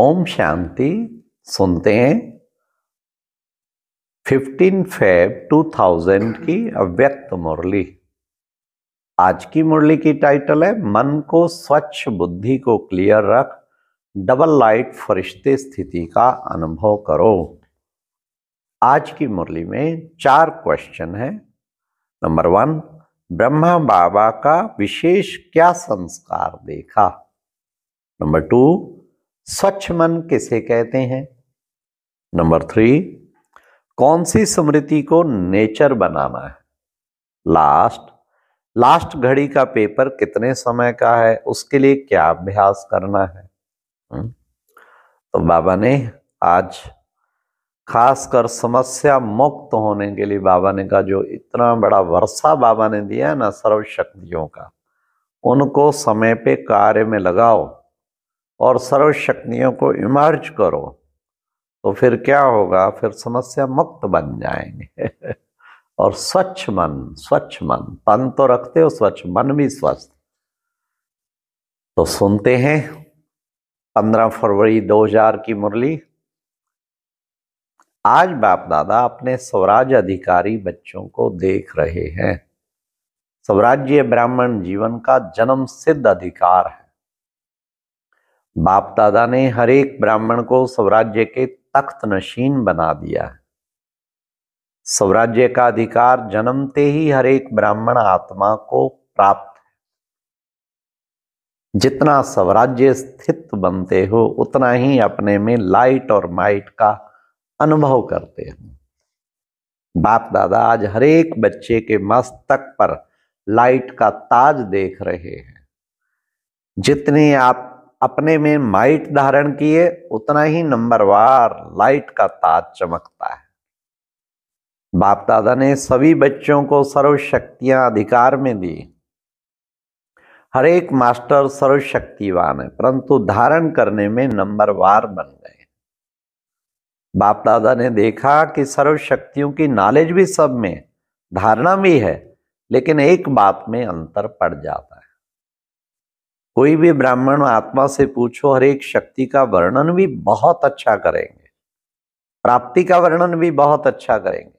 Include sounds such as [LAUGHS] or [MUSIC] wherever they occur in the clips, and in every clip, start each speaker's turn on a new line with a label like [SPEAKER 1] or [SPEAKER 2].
[SPEAKER 1] ओम शांति सुनते हैं 15 फेब 2000 की अव्यक्त मुरली आज की मुरली की टाइटल है मन को स्वच्छ बुद्धि को क्लियर रख डबल लाइट फरिश्ते स्थिति का अनुभव करो आज की मुरली में चार क्वेश्चन है नंबर वन ब्रह्मा बाबा का विशेष क्या संस्कार देखा नंबर टू स्वच्छ मन किसे कहते हैं नंबर थ्री कौन सी स्मृति को नेचर बनाना है लास्ट लास्ट घड़ी का पेपर कितने समय का है उसके लिए क्या अभ्यास करना है हम्म, तो बाबा ने आज खासकर समस्या मुक्त होने के लिए बाबा ने का जो इतना बड़ा वर्षा बाबा ने दिया है ना सर्वशक्तियों का उनको समय पे कार्य में लगाओ और सर्वशक्तियों को इमर्ज करो तो फिर क्या होगा फिर समस्या मुक्त बन जाएंगे [LAUGHS] और स्वच्छ मन स्वच्छ मन तन तो रखते हो स्वच्छ मन भी स्वस्थ तो सुनते हैं पंद्रह फरवरी 2000 की मुरली आज बाप दादा अपने स्वराज अधिकारी बच्चों को देख रहे हैं स्वराज्य ब्राह्मण जीवन का जन्म सिद्ध अधिकार है बाप दादा ने हर एक ब्राह्मण को स्वराज्य के तख्त नशीन बना दिया है स्वराज्य का अधिकार जन्मते ही हर एक ब्राह्मण आत्मा को प्राप्त है जितना स्वराज्य स्थित बनते हो उतना ही अपने में लाइट और माइट का अनुभव करते हो बाप दादा आज हर एक बच्चे के मस्तक पर लाइट का ताज देख रहे हैं जितने आप अपने में माइट धारण किए उतना ही नंबरवार लाइट का ताज चमकता है बाप दादा ने सभी बच्चों को सर्वशक्तियां अधिकार में दी हर एक मास्टर सर्वशक्तिवान है परंतु धारण करने में नंबरवार बन गए बाप दादा ने देखा कि सर्वशक्तियों की नॉलेज भी सब में धारणा भी है लेकिन एक बात में अंतर पड़ जाता है कोई भी ब्राह्मण आत्मा से पूछो हर एक शक्ति का वर्णन भी बहुत अच्छा करेंगे प्राप्ति का वर्णन भी बहुत अच्छा करेंगे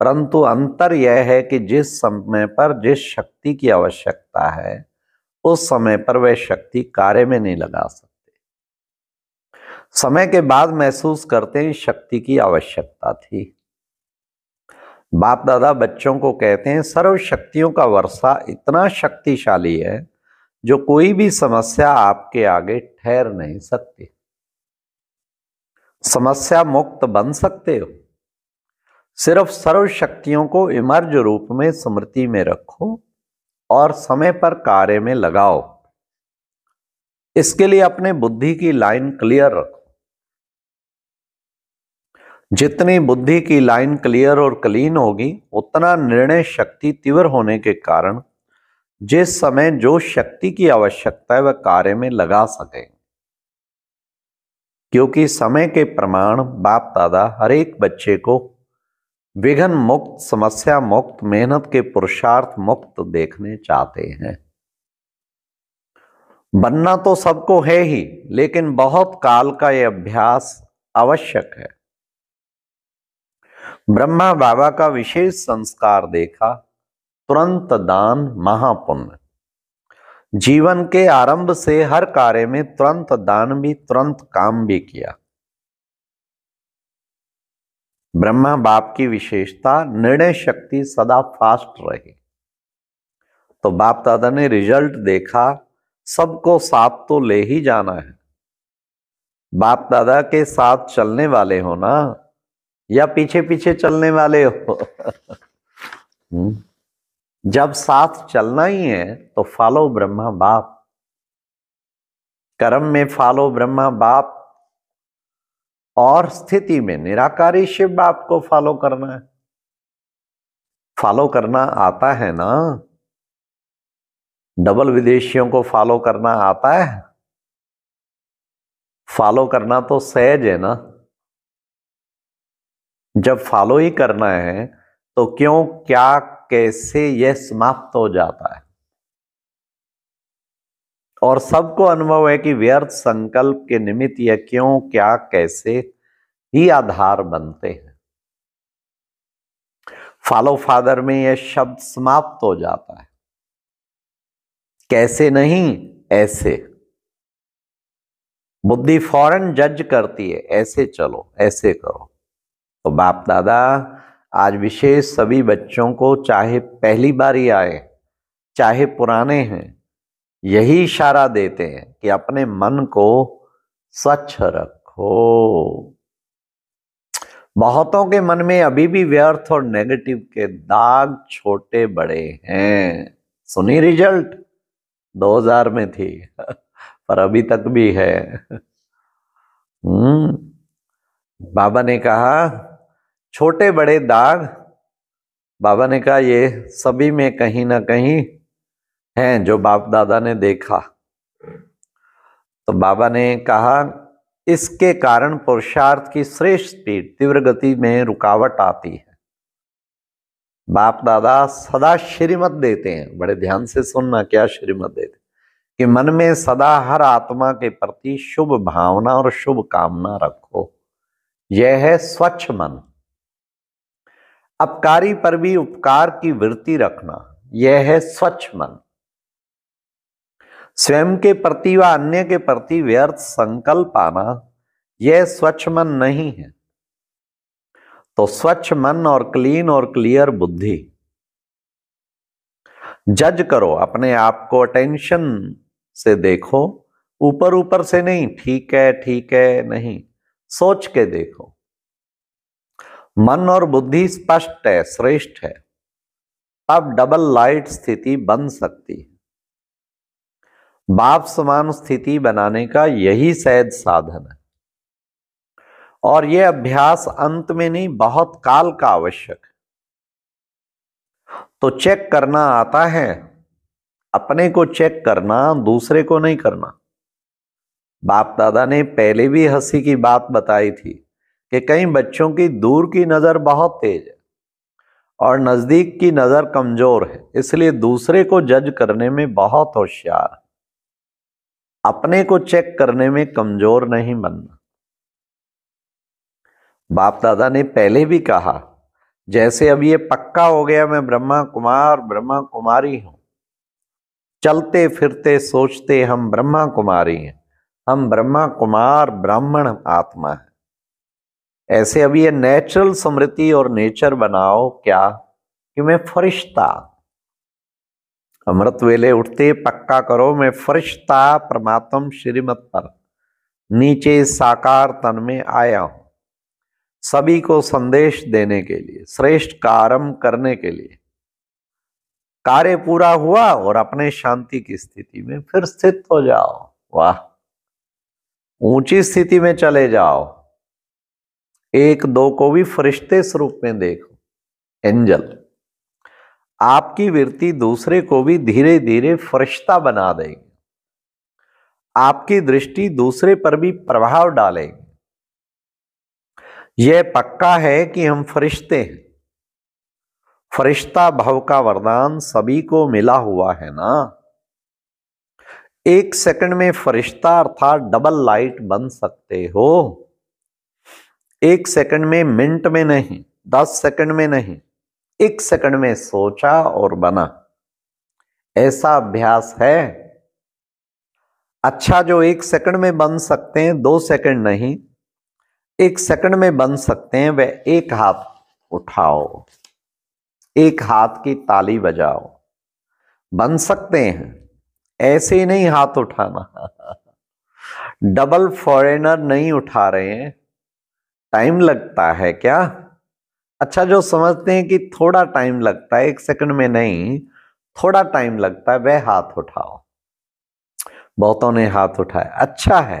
[SPEAKER 1] परंतु अंतर यह है कि जिस समय पर जिस शक्ति की आवश्यकता है उस समय पर वह शक्ति कार्य में नहीं लगा सकते समय के बाद महसूस करते हैं शक्ति की आवश्यकता थी बाप दादा बच्चों को कहते हैं सर्व शक्तियों का वर्षा इतना शक्तिशाली है जो कोई भी समस्या आपके आगे ठहर नहीं सकती समस्या मुक्त बन सकते हो सिर्फ सर्व शक्तियों को इमर्ज रूप में स्मृति में रखो और समय पर कार्य में लगाओ इसके लिए अपने बुद्धि की लाइन क्लियर रखो जितनी बुद्धि की लाइन क्लियर और क्लीन होगी उतना निर्णय शक्ति तीव्र होने के कारण जिस समय जो शक्ति की आवश्यकता है वह कार्य में लगा सकें क्योंकि समय के प्रमाण बाप दादा हर एक बच्चे को विघन मुक्त समस्या मुक्त मेहनत के पुरुषार्थ मुक्त देखने चाहते हैं बनना तो सबको है ही लेकिन बहुत काल का यह अभ्यास आवश्यक है ब्रह्मा बाबा का विशेष संस्कार देखा तुरंत दान महापुण्य जीवन के आरंभ से हर कार्य में तुरंत दान भी तुरंत काम भी किया ब्रह्मा बाप की विशेषता निर्णय शक्ति सदा फास्ट रहे तो बाप दादा ने रिजल्ट देखा सबको साथ तो ले ही जाना है बाप दादा के साथ चलने वाले हो ना या पीछे पीछे चलने वाले हो [LAUGHS] हम्म। जब साथ चलना ही है तो फॉलो ब्रह्मा बाप कर्म में फॉलो ब्रह्मा बाप और स्थिति में निराकारी शिव बाप को फॉलो करना है फॉलो करना आता है ना डबल विदेशियों को फॉलो करना आता है फॉलो करना तो सहज है ना जब फॉलो ही करना है तो क्यों क्या कैसे यह समाप्त हो जाता है और सबको अनुभव है कि व्यर्थ संकल्प के निमित्त यह क्यों क्या कैसे ही आधार बनते हैं फॉलो फादर में यह शब्द समाप्त हो जाता है कैसे नहीं ऐसे बुद्धि फौरन जज करती है ऐसे चलो ऐसे करो तो बाप दादा आज विशेष सभी बच्चों को चाहे पहली बार ही आए चाहे पुराने हैं यही इशारा देते हैं कि अपने मन को स्वच्छ रखो बहुतों के मन में अभी भी व्यर्थ और नेगेटिव के दाग छोटे बड़े हैं सुनी रिजल्ट 2000 में थी पर अभी तक भी है हम्म, बाबा ने कहा छोटे बड़े दाग बाबा ने कहा ये सभी में कहीं ना कहीं हैं जो बाप दादा ने देखा तो बाबा ने कहा इसके कारण पुरुषार्थ की श्रेष्ठ स्पीड तीव्र गति में रुकावट आती है बाप दादा सदा श्रीमत देते हैं बड़े ध्यान से सुनना क्या श्रीमत देते कि मन में सदा हर आत्मा के प्रति शुभ भावना और शुभ कामना रखो यह है स्वच्छ मन अपकारी पर भी उपकार की वृत्ति रखना यह है स्वच्छ मन स्वयं के प्रति व अन्य के प्रति व्यर्थ संकल्प आना यह स्वच्छ मन नहीं है तो स्वच्छ मन और क्लीन और क्लियर बुद्धि जज करो अपने आप को अटेंशन से देखो ऊपर ऊपर से नहीं ठीक है ठीक है नहीं सोच के देखो मन और बुद्धि स्पष्ट है श्रेष्ठ है तब डबल लाइट स्थिति बन सकती है बाप समान स्थिति बनाने का यही सहज साधन है और यह अभ्यास अंत में नहीं बहुत काल का आवश्यक है तो चेक करना आता है अपने को चेक करना दूसरे को नहीं करना बाप दादा ने पहले भी हंसी की बात बताई थी कि कई बच्चों की दूर की नज़र बहुत तेज है और नज़दीक की नज़र कमज़ोर है इसलिए दूसरे को जज करने में बहुत होशियार अपने को चेक करने में कमज़ोर नहीं बनना बाप दादा ने पहले भी कहा जैसे अब ये पक्का हो गया मैं ब्रह्मा कुमार ब्रह्मा कुमारी हूं चलते फिरते सोचते हम ब्रह्मा कुमारी हैं हम ब्रह्मा कुमार ब्राह्मण आत्मा है ऐसे अब ये नेचुरल समृद्धि और नेचर बनाओ क्या कि मैं फरिश्ता अमृत वेले उठते पक्का करो मैं फरिश्ता परमात्म श्रीमत पर नीचे साकार तन में आया हूं सभी को संदेश देने के लिए श्रेष्ठ कारम करने के लिए कार्य पूरा हुआ और अपने शांति की स्थिति में फिर स्थित हो जाओ वाह ऊंची स्थिति में चले जाओ एक दो को भी फरिश्ते स्वरूप में देखो एंजल आपकी वृत्ति दूसरे को भी धीरे धीरे फरिश्ता बना देगी आपकी दृष्टि दूसरे पर भी प्रभाव डालेगी यह पक्का है कि हम फरिश्ते हैं फरिश्ता भव का वरदान सभी को मिला हुआ है ना एक सेकंड में फरिश्ता अर्थात डबल लाइट बन सकते हो एक सेकंड में मिनट में नहीं दस सेकंड में नहीं एक सेकंड में सोचा और बना ऐसा अभ्यास है अच्छा जो एक सेकंड में बन सकते हैं दो सेकंड नहीं एक सेकंड में बन सकते हैं वह एक हाथ उठाओ एक हाथ की ताली बजाओ बन सकते हैं ऐसे ही नहीं हाथ उठाना डबल [LAUGHS] फॉरेनर नहीं उठा रहे हैं टाइम लगता है क्या अच्छा जो समझते हैं कि थोड़ा टाइम लगता है एक सेकंड में नहीं थोड़ा टाइम लगता है वह हाथ उठाओ बहुतों ने हाथ उठाया अच्छा है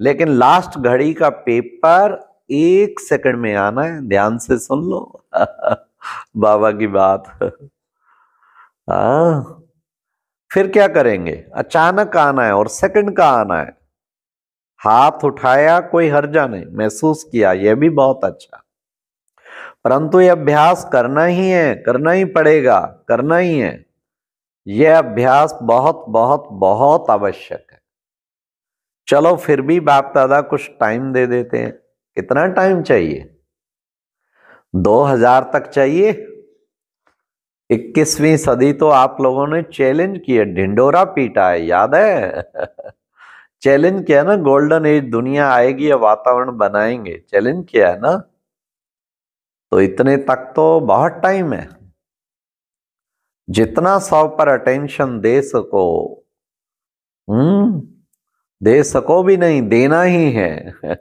[SPEAKER 1] लेकिन लास्ट घड़ी का पेपर एक सेकंड में आना है ध्यान से सुन लो [LAUGHS] बाबा की बात आ, हाँ, फिर क्या करेंगे अचानक आना है और सेकंड का आना है हाथ उठाया कोई हर्जा नहीं महसूस किया यह भी बहुत अच्छा परंतु यह अभ्यास करना ही है करना ही पड़ेगा करना ही है यह अभ्यास बहुत बहुत बहुत आवश्यक है चलो फिर भी बाप दादा कुछ टाइम दे देते हैं कितना टाइम चाहिए दो हजार तक चाहिए 21वीं सदी तो आप लोगों ने चैलेंज किया ढिंडोरा पीटा है याद है [LAUGHS] चैलेंज क्या है ना गोल्डन एज दुनिया आएगी या वातावरण बनाएंगे चैलेंज क्या है ना तो इतने तक तो बहुत टाइम है जितना सौ पर अटेंशन दे सको हम्म दे सको भी नहीं देना ही है [LAUGHS]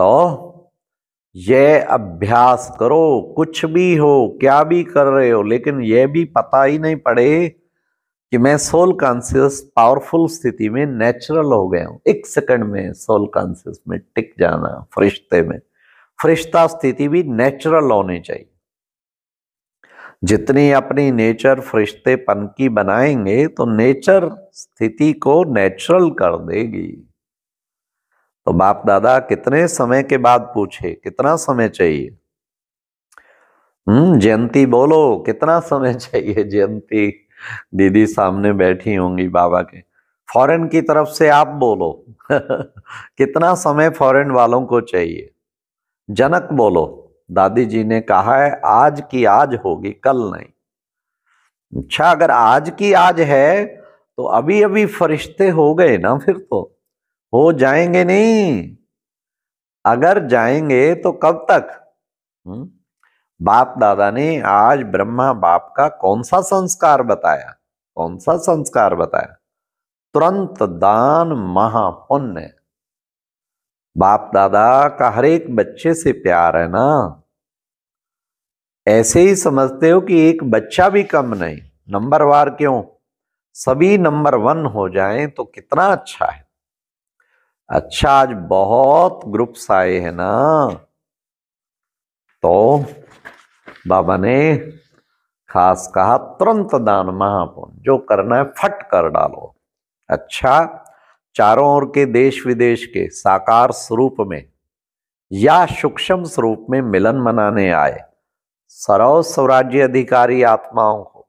[SPEAKER 1] तो ये अभ्यास करो कुछ भी हो क्या भी कर रहे हो लेकिन यह भी पता ही नहीं पड़े कि मैं सोल कॉन्सियस पावरफुल स्थिति में नेचुरल हो गया हूँ एक सेकंड में सोल कॉन्सियस में टिक जाना फरिश्ते में फरिश्ता स्थिति भी नेचुरल होनी चाहिए जितनी अपनी नेचर फरिश्तेपन की बनाएंगे तो नेचर स्थिति को नेचुरल कर देगी तो बाप दादा कितने समय के बाद पूछे कितना समय चाहिए हम्म जयंती बोलो कितना समय चाहिए जयंती दीदी सामने बैठी होंगी बाबा के फॉरेन की तरफ से आप बोलो [LAUGHS] कितना समय फॉरेन वालों को चाहिए जनक बोलो दादी जी ने कहा है आज की आज होगी कल नहीं अच्छा अगर आज की आज है तो अभी अभी फरिश्ते हो गए ना फिर तो हो जाएंगे नहीं अगर जाएंगे तो कब तक हुँ? हम्म? बाप दादा ने आज ब्रह्मा बाप का कौन सा संस्कार बताया कौन सा संस्कार बताया तुरंत दान महापुण्य बाप दादा का हर एक बच्चे से प्यार है ना ऐसे ही समझते हो कि एक बच्चा भी कम नहीं नंबर वार क्यों सभी नंबर वन हो जाएं तो कितना अच्छा है अच्छा आज बहुत ग्रुप्स आए हैं ना तो बाबा ने खास कहा तुरंत दान महापुण जो करना है फट कर डालो अच्छा चारों ओर के देश विदेश के साकार स्वरूप में या सूक्ष्म स्वरूप में मिलन मनाने आए सरव स्वराज्य अधिकारी आत्माओं को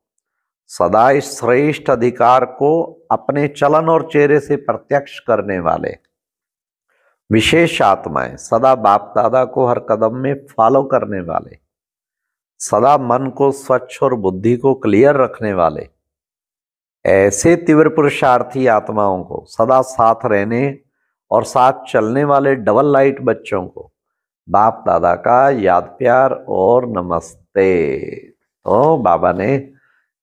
[SPEAKER 1] सदा इस श्रेष्ठ अधिकार को अपने चलन और चेहरे से प्रत्यक्ष करने वाले विशेष आत्माएं सदा बाप दादा को हर कदम में फॉलो करने वाले सदा मन को स्वच्छ और बुद्धि को क्लियर रखने वाले ऐसे तीव्र पुरुषार्थी आत्माओं को सदा साथ रहने और साथ चलने वाले डबल लाइट बच्चों को बाप दादा का याद प्यार और नमस्ते तो बाबा ने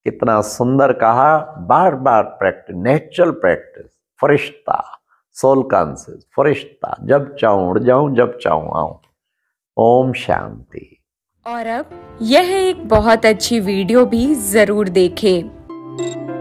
[SPEAKER 1] कितना सुंदर कहा बार बार प्रैक्टिस नेचुरल प्रैक्टिस फरिश्ता सोल कॉन्सियस फरिश्ता जब चाहूं उड़ जाऊं जब चाहूं आऊं ओम शांति और अब यह एक बहुत अच्छी वीडियो भी ज़रूर देखें